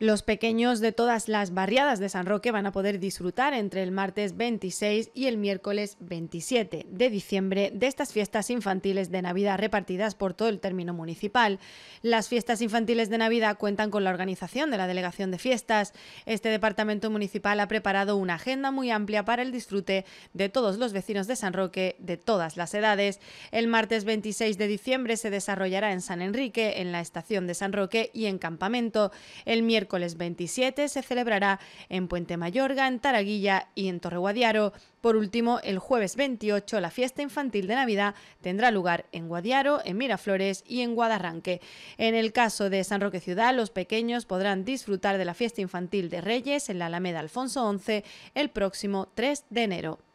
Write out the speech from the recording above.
Los pequeños de todas las barriadas de San Roque van a poder disfrutar entre el martes 26 y el miércoles 27 de diciembre de estas fiestas infantiles de Navidad repartidas por todo el término municipal. Las fiestas infantiles de Navidad cuentan con la organización de la Delegación de Fiestas. Este departamento municipal ha preparado una agenda muy amplia para el disfrute de todos los vecinos de San Roque de todas las edades. El martes 26 de diciembre se desarrollará en San Enrique, en la estación de San Roque y en Campamento. El miércoles 27 se celebrará en Puente Mayorga, en Taraguilla y en Torreguadiaro. Por último, el jueves 28 la fiesta infantil de Navidad tendrá lugar en Guadiaro, en Miraflores y en Guadarranque. En el caso de San Roque Ciudad, los pequeños podrán disfrutar de la fiesta infantil de Reyes en la Alameda Alfonso XI el próximo 3 de enero.